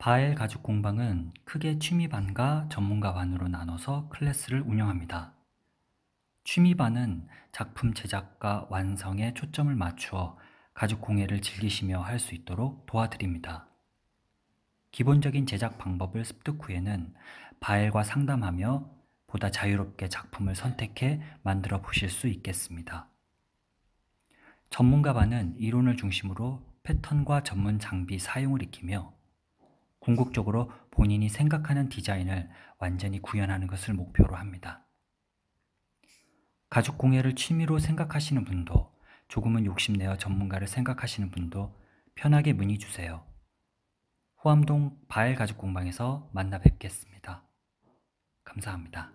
바엘 가죽 공방은 크게 취미반과 전문가반으로 나눠서 클래스를 운영합니다. 취미반은 작품 제작과 완성에 초점을 맞추어 가죽 공예를 즐기시며 할 수 있도록 도와드립니다. 기본적인 제작 방법을 습득 후에는 바엘과 상담하며 보다 자유롭게 작품을 선택해 만들어 보실 수 있겠습니다. 전문가반은 이론을 중심으로 패턴과 전문 장비 사용을 익히며 궁극적으로 본인이 생각하는 디자인을 완전히 구현하는 것을 목표로 합니다. 가죽 공예를 취미로 생각하시는 분도 조금은 욕심내어 전문가를 생각하시는 분도 편하게 문의 주세요. 호암동 바엘 가죽 공방에서 만나 뵙겠습니다. 감사합니다.